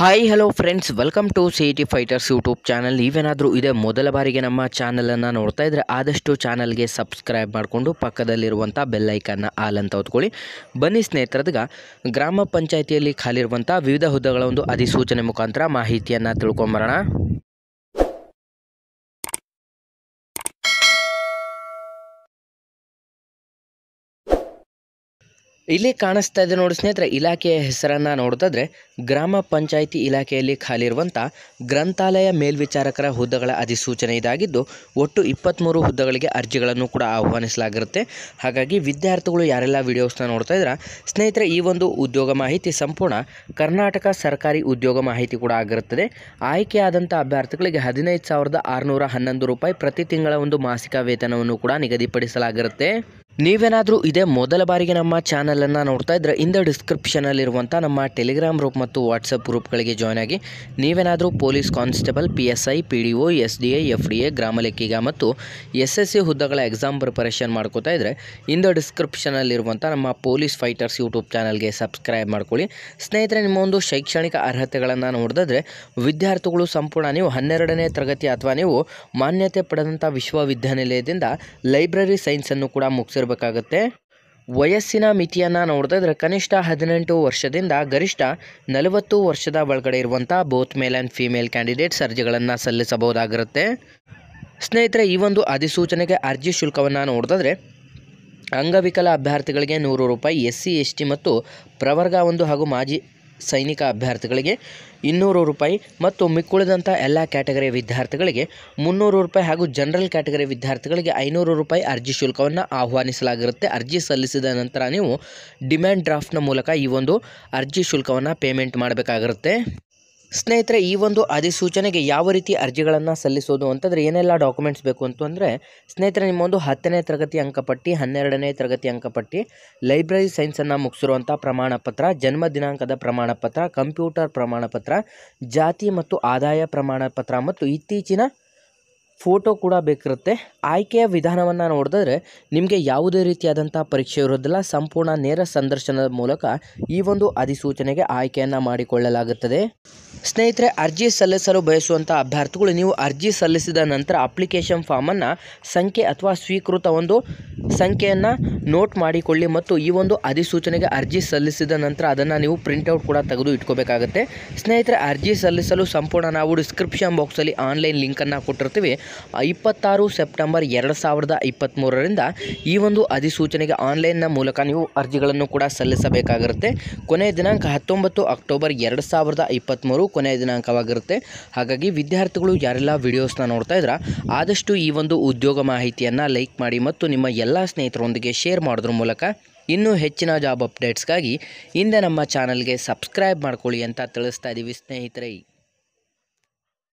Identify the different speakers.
Speaker 1: hi hello friends welcome to C T fighters YouTube channel ನೀವೇನಾದರೂ ಇದೇ ಮೊದಲ ಬಾರಿಗೆ ನಮ್ಮ ಚಾನಲನ್ನು ನೋಡ್ತಾ ಇದ್ದರೆ ಆದಷ್ಟು ಚಾನಲ್ಗೆ ಸಬ್ಸ್ಕ್ರೈಬ್ ಮಾಡಿಕೊಂಡು ಪಕ್ಕದಲ್ಲಿರುವಂಥ ಬೆಲ್ಲೈಕನ್ನ ಆಲ್ ಅಂತ ಹೊತ್ಕೊಳ್ಳಿ ಬನ್ನಿ ಸ್ನೇಹಿತರದಾಗ ಗ್ರಾಮ ಪಂಚಾಯಿತಿಯಲ್ಲಿ ಖಾಲಿರುವಂಥ ವಿವಿಧ ಹುದ್ದೆಗಳ ಒಂದು ಅಧಿಸೂಚನೆ ಮುಖಾಂತರ ಮಾಹಿತಿಯನ್ನು ತಿಳ್ಕೊಂಬರೋಣ ಇಲ್ಲಿ ಕಾಣಿಸ್ತಾ ಇದೆ ನೋಡಿ ಸ್ನೇಹಿತರೆ ಇಲಾಖೆಯ ಹೆಸರನ್ನು ನೋಡಿದ್ರೆ ಗ್ರಾಮ ಪಂಚಾಯಿತಿ ಇಲಾಖೆಯಲ್ಲಿ ಖಾಲಿರುವಂಥ ಗ್ರಂಥಾಲಯ ಮೇಲ್ವಿಚಾರಕರ ಹುದ್ದೆಗಳ ಅಧಿಸೂಚನೆ ಇದಾಗಿದ್ದು ಒಟ್ಟು ಇಪ್ಪತ್ತ್ಮೂರು ಹುದ್ದೆಗಳಿಗೆ ಅರ್ಜಿಗಳನ್ನು ಕೂಡ ಆಹ್ವಾನಿಸಲಾಗಿರುತ್ತೆ ಹಾಗಾಗಿ ವಿದ್ಯಾರ್ಥಿಗಳು ಯಾರೆಲ್ಲ ವಿಡಿಯೋಸ್ನ ನೋಡ್ತಾ ಇದ್ರ ಸ್ನೇಹಿತರೆ ಈ ಒಂದು ಉದ್ಯೋಗ ಮಾಹಿತಿ ಸಂಪೂರ್ಣ ಕರ್ನಾಟಕ ಸರ್ಕಾರಿ ಉದ್ಯೋಗ ಮಾಹಿತಿ ಕೂಡ ಆಗಿರುತ್ತದೆ ಆಯ್ಕೆಯಾದಂಥ ಅಭ್ಯರ್ಥಿಗಳಿಗೆ ಹದಿನೈದು ಸಾವಿರದ ಆರುನೂರ ಹನ್ನೊಂದು ರೂಪಾಯಿ ಪ್ರತಿ ತಿಂಗಳ ಒಂದು ಮಾಸಿಕ ವೇತನವನ್ನು ಕೂಡ ನಿಗದಿಪಡಿಸಲಾಗಿರುತ್ತೆ ನೀವೇನಾದರೂ ಇದೇ ಮೊದಲ ಬಾರಿಗೆ ನಮ್ಮ ಚಾನಲನ್ನು ನೋಡ್ತಾ ಇದ್ದರೆ ಇಂದ ಡಿಸ್ಕ್ರಿಪ್ಷನಲ್ಲಿರುವಂಥ ನಮ್ಮ ಟೆಲಿಗ್ರಾಮ್ ಗ್ರೂಪ್ ಮತ್ತು ವಾಟ್ಸಪ್ ಗ್ರೂಪ್ಗಳಿಗೆ ಜಾಯ್ನ್ ಆಗಿ ನೀವೇನಾದರೂ police constable P S I P D O S D A F D A ಗ್ರಾಮ ಲೆಕ್ಕಿಗ ಮತ್ತು ಎಸ್ ಎಸ್ ಸಿ ಹುದ್ದೆಗಳ ಎಕ್ಸಾಮ್ ಪ್ರಿಪರೇಷನ್ ಮಾಡ್ಕೋತಾ ಇದ್ದರೆ ಇಂದ ಡಿಸ್ಕ್ರಿಪ್ಷನಲ್ಲಿರುವಂಥ ನಮ್ಮ ಪೊಲೀಸ್ ಫೈಟರ್ಸ್ ಯೂಟ್ಯೂಬ್ ಚಾನಲ್ಗೆ ಸಬ್ಸ್ಕ್ರೈಬ್ ಮಾಡ್ಕೊಳ್ಳಿ ಸ್ನೇಹಿತರೆ ನಿಮ್ಮ ಒಂದು ಶೈಕ್ಷಣಿಕ ಅರ್ಹತೆಗಳನ್ನು ನೋಡಿದ್ರೆ ವಿದ್ಯಾರ್ಥಿಗಳು ಸಂಪೂರ್ಣ ನೀವು ಹನ್ನೆರಡನೇ ತರಗತಿ ಅಥವಾ ನೀವು ಮಾನ್ಯತೆ ಪಡೆದಂಥ ವಿಶ್ವವಿದ್ಯಾನಿಲಯದಿಂದ ಲೈಬ್ರರಿ ಸೈನ್ಸ್ ಅನ್ನು ಕೂಡ ಮುಗಿಸಿರುವ ಇರಬೇಕಾಗತ್ತೆ ವಯಸ್ಸಿನ ಮಿತಿಯನ್ನು ನೋಡಿದ್ರೆ ಕನಿಷ್ಠ ಹದಿನೆಂಟು ವರ್ಷದಿಂದ ಗರಿಷ್ಠ ನಲವತ್ತು ವರ್ಷದ ಒಳಗಡೆ ಇರುವಂಥ both male and female candidates ಅರ್ಜಿಗಳನ್ನು ಸಲ್ಲಿಸಬಹುದಾಗಿರುತ್ತೆ ಸ್ನೇಹಿತರೆ ಈ ಒಂದು ಅಧಿಸೂಚನೆಗೆ ಅರ್ಜಿ ಶುಲ್ಕವನ್ನು ನೋಡಿದ್ರೆ ಅಂಗವಿಕಲ ಅಭ್ಯರ್ಥಿಗಳಿಗೆ ನೂರು ರೂಪಾಯಿ ಎಸ್ ಸಿ ಎಸ್ ಟಿ ಮತ್ತು ಪ್ರವರ್ಗ ಒಂದು ಹಾಗೂ ಮಾಜಿ ಸೈನಿಕ ಅಭ್ಯರ್ಥಿಗಳಿಗೆ ಇನ್ನೂರು ರೂಪಾಯಿ ಮತ್ತು ಮಿಕ್ಕುಳಿದಂಥ ಎಲ್ಲ ಕ್ಯಾಟಗರಿ ವಿದ್ಯಾರ್ಥಿಗಳಿಗೆ ಮುನ್ನೂರು ರೂಪಾಯಿ ಹಾಗೂ ಜನರಲ್ ಕ್ಯಾಟಗರಿ ವಿದ್ಯಾರ್ಥಿಗಳಿಗೆ ಐನೂರು ರೂಪಾಯಿ ಅರ್ಜಿ ಶುಲ್ಕವನ್ನು ಆಹ್ವಾನಿಸಲಾಗಿರುತ್ತೆ ಅರ್ಜಿ ಸಲ್ಲಿಸಿದ ನಂತರ ನೀವು ಡಿಮ್ಯಾಂಡ್ ಡ್ರಾಫ್ಟ್ನ ಮೂಲಕ ಈ ಒಂದು ಅರ್ಜಿ ಶುಲ್ಕವನ್ನು ಪೇಮೆಂಟ್ ಮಾಡಬೇಕಾಗಿರುತ್ತೆ ಸ್ನೇಹಿತರೆ ಈ ಒಂದು ಅಧಿಸೂಚನೆಗೆ ಯಾವ ರೀತಿ ಅರ್ಜಿಗಳನ್ನು ಸಲ್ಲಿಸೋದು ಅಂತಂದರೆ ಏನೆಲ್ಲ ಡಾಕ್ಯುಮೆಂಟ್ಸ್ ಬೇಕು ಅಂತಂದರೆ ಸ್ನೇಹಿತರೆ ನಿಮ್ಮೊಂದು ಹತ್ತನೇ ತರಗತಿ ಅಂಕಪಟ್ಟಿ ಹನ್ನೆರಡನೇ ತರಗತಿ ಅಂಕಪಟ್ಟಿ ಲೈಬ್ರರಿ ಸೈನ್ಸನ್ನು ಮುಗಿಸಿರುವಂಥ ಪ್ರಮಾಣ ಪತ್ರ ಜನ್ಮ ದಿನಾಂಕದ ಪ್ರಮಾಣ ಪತ್ರ ಕಂಪ್ಯೂಟರ್ ಪ್ರಮಾಣ ಪತ್ರ ಜಾತಿ ಮತ್ತು ಆದಾಯ ಪ್ರಮಾಣ ಪತ್ರ ಮತ್ತು ಇತ್ತೀಚಿನ ಫೋಟೋ ಕೂಡ ಬೇಕಿರುತ್ತೆ ಆಯ್ಕೆಯ ವಿಧಾನವನ್ನು ನೋಡಿದ್ರೆ ನಿಮಗೆ ಯಾವುದೇ ರೀತಿಯಾದಂಥ ಪರೀಕ್ಷೆ ಇರೋದಿಲ್ಲ ಸಂಪೂರ್ಣ ನೇರ ಸಂದರ್ಶನದ ಮೂಲಕ ಈ ಒಂದು ಅಧಿಸೂಚನೆಗೆ ಆಯ್ಕೆಯನ್ನು ಮಾಡಿಕೊಳ್ಳಲಾಗುತ್ತದೆ ಸ್ನೇಹಿತರೆ ಅರ್ಜಿ ಸಲ್ಲಿಸಲು ಬಯಸುವಂಥ ಅಭ್ಯರ್ಥಿಗಳು ನೀವು ಅರ್ಜಿ ಸಲ್ಲಿಸಿದ ನಂತರ ಅಪ್ಲಿಕೇಶನ್ ಫಾರ್ಮನ್ನು ಸಂಖ್ಯೆ ಅಥವಾ ಸ್ವೀಕೃತ ಒಂದು ಸಂಖ್ಯೆಯನ್ನು ನೋಟ್ ಮಾಡಿಕೊಳ್ಳಿ ಮತ್ತು ಈ ಒಂದು ಅಧಿಸೂಚನೆಗೆ ಅರ್ಜಿ ಸಲ್ಲಿಸಿದ ನಂತರ ಅದನ್ನು ನೀವು ಪ್ರಿಂಟ್ಔಟ್ ಕೂಡ ತೆಗೆದು ಇಟ್ಕೋಬೇಕಾಗುತ್ತೆ ಸ್ನೇಹಿತರೆ ಅರ್ಜಿ ಸಲ್ಲಿಸಲು ಸಂಪೂರ್ಣ ನಾವು ಡಿಸ್ಕ್ರಿಪ್ಷನ್ ಬಾಕ್ಸಲ್ಲಿ ಆನ್ಲೈನ್ ಲಿಂಕನ್ನು ಕೊಟ್ಟಿರ್ತೀವಿ ಇಪ್ಪತ್ತಾರು ಸೆಪ್ಟೆಂಬರ್ ಎರಡು ಸಾವಿರದ ಇಪ್ಪತ್ತ್ಮೂರರಿಂದ ಈ ಒಂದು ಅಧಿಸೂಚನೆಗೆ ಆನ್ಲೈನ್ನ ಮೂಲಕ ನೀವು ಅರ್ಜಿಗಳನ್ನು ಕೂಡ ಸಲ್ಲಿಸಬೇಕಾಗಿರುತ್ತೆ ಕೊನೆಯ ದಿನಾಂಕ ಹತ್ತೊಂಬತ್ತು ಅಕ್ಟೋಬರ್ ಎರಡು ಸಾವಿರದ ಇಪ್ಪತ್ತ್ಮೂರು ಕೊನೆಯ ದಿನಾಂಕವಾಗಿರುತ್ತೆ ಹಾಗಾಗಿ ವಿದ್ಯಾರ್ಥಿಗಳು ಯಾರೆಲ್ಲ ವಿಡಿಯೋಸ್ನ ನೋಡ್ತಾ ಇದ್ರ ಆದಷ್ಟು ಈ ಒಂದು ಉದ್ಯೋಗ ಮಾಹಿತಿಯನ್ನು ಲೈಕ್ ಮಾಡಿ ಮತ್ತು ನಿಮ್ಮ ಎಲ್ಲ ಸ್ನೇಹಿತರೊಂದಿಗೆ ಶೇರ್ ಮಾಡೋದ್ರ ಮೂಲಕ ಇನ್ನೂ ಹೆಚ್ಚಿನ ಜಾಬ್ ಅಪ್ಡೇಟ್ಸ್ಗಾಗಿ ಹಿಂದೆ ನಮ್ಮ ಚಾನಲ್ಗೆ ಸಬ್ಸ್ಕ್ರೈಬ್ ಮಾಡ್ಕೊಳ್ಳಿ ಅಂತ ತಿಳಿಸ್ತಾ ಇದ್ದೀವಿ ಸ್ನೇಹಿತರೆ